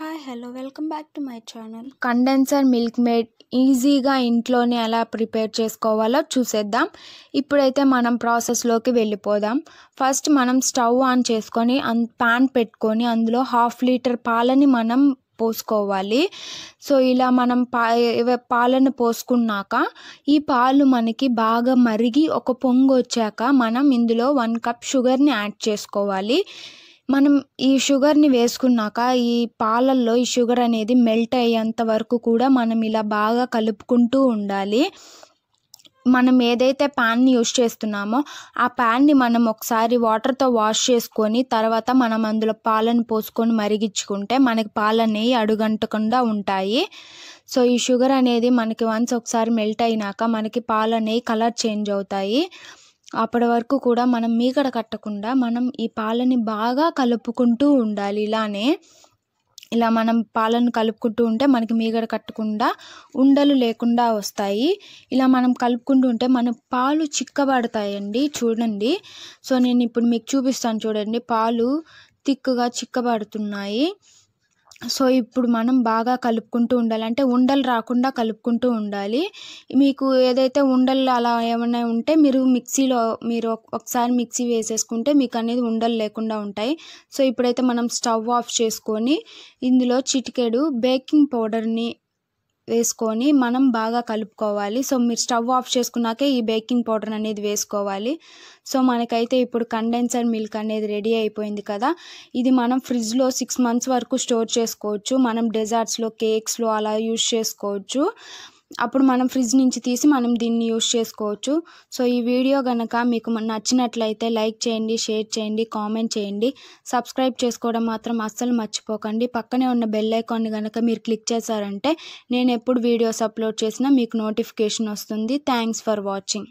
hi hello welcome back to my channel condensed milk made ఈజీగా ఇంట్లోనే ఎలా prepare చేసుకోవాలో చూసేద్దాం ఇప్పుడైతే మనం ప్రాసెస్లోకి వెళ్ళిపోదాం ఫస్ట్ మనం స్టవ్ ఆన్ చేసుకొని అన్ ప్యాన్ పెట్టుకొని అందులో హాఫ్ లీటర్ పాలని మనం పోసుకోవాలి సో ఇలా మనం పా పాలను పోసుకున్నాక ఈ పాలు మనకి బాగా మరిగి ఒక పొంగు వచ్చాక మనం ఇందులో వన్ కప్ షుగర్ని యాడ్ చేసుకోవాలి మనం ఈ షుగర్ని వేసుకున్నాక ఈ పాలల్లో ఈ షుగర్ అనేది మెల్ట్ అయ్యేంత వరకు కూడా మనం ఇలా బాగా కలుపుకుంటూ ఉండాలి మనం ఏదైతే ప్యాన్ని యూస్ చేస్తున్నామో ఆ ప్యాన్ని మనం ఒకసారి వాటర్తో వాష్ చేసుకొని తర్వాత మనం అందులో పాలను పోసుకొని మరిగించుకుంటే మనకి పాలు అనేవి అడుగంటకుండా ఉంటాయి సో ఈ షుగర్ అనేది మనకి వన్స్ ఒకసారి మెల్ట్ అయినాక మనకి పాలు అనేవి కలర్ చేంజ్ అవుతాయి అప్పటి వరకు కూడా మనం మీగడ కట్టకుండా మనం ఈ పాలని బాగా కలుపుకుంటూ ఉండాలి ఇలానే ఇలా మనం పాలను కలుపుకుంటూ ఉంటే మనకి మీగడ కట్టకుండా ఉండలు లేకుండా వస్తాయి ఇలా మనం కలుపుకుంటూ ఉంటే మన పాలు చిక్కబడతాయండి చూడండి సో నేను ఇప్పుడు మీకు చూపిస్తాను చూడండి పాలు తిక్కుగా చిక్కబడుతున్నాయి సో ఇప్పుడు మనం బాగా కలుపుకుంటూ ఉండాలి అంటే ఉండలు రాకుండా కలుపుకుంటూ ఉండాలి మీకు ఏదైతే ఉండలు అలా ఏమైనా ఉంటే మీరు మిక్సీలో మీరు ఒకసారి మిక్సీ వేసేసుకుంటే మీకు అనేది ఉండలు లేకుండా ఉంటాయి సో ఇప్పుడైతే మనం స్టవ్ ఆఫ్ చేసుకొని ఇందులో చిటికెడు బేకింగ్ పౌడర్ని వేసుకొని మనం బాగా కలుపుకోవాలి సో మీరు స్టవ్ ఆఫ్ చేసుకున్నాకే ఈ బేకింగ్ పౌడర్ అనేది వేసుకోవాలి సో మనకైతే ఇప్పుడు కండెన్సర్ మిల్క్ అనేది రెడీ అయిపోయింది కదా ఇది మనం ఫ్రిడ్జ్లో సిక్స్ మంత్స్ వరకు స్టోర్ చేసుకోవచ్చు మనం డెజర్ట్స్లో కేక్స్లో అలా యూస్ చేసుకోవచ్చు అప్పుడు మనం ఫ్రిడ్జ్ నుంచి తీసి మనం దీన్ని యూస్ చేసుకోవచ్చు సో ఈ వీడియో కనుక మీకు నచ్చినట్లయితే లైక్ చేయండి షేర్ చేయండి కామెంట్ చేయండి సబ్స్క్రైబ్ చేసుకోవడం మాత్రం అస్సలు మర్చిపోకండి పక్కనే ఉన్న బెల్ ఐకాన్ని కనుక మీరు క్లిక్ చేశారంటే నేను ఎప్పుడు వీడియోస్ అప్లోడ్ చేసినా మీకు నోటిఫికేషన్ వస్తుంది థ్యాంక్స్ ఫర్ వాచింగ్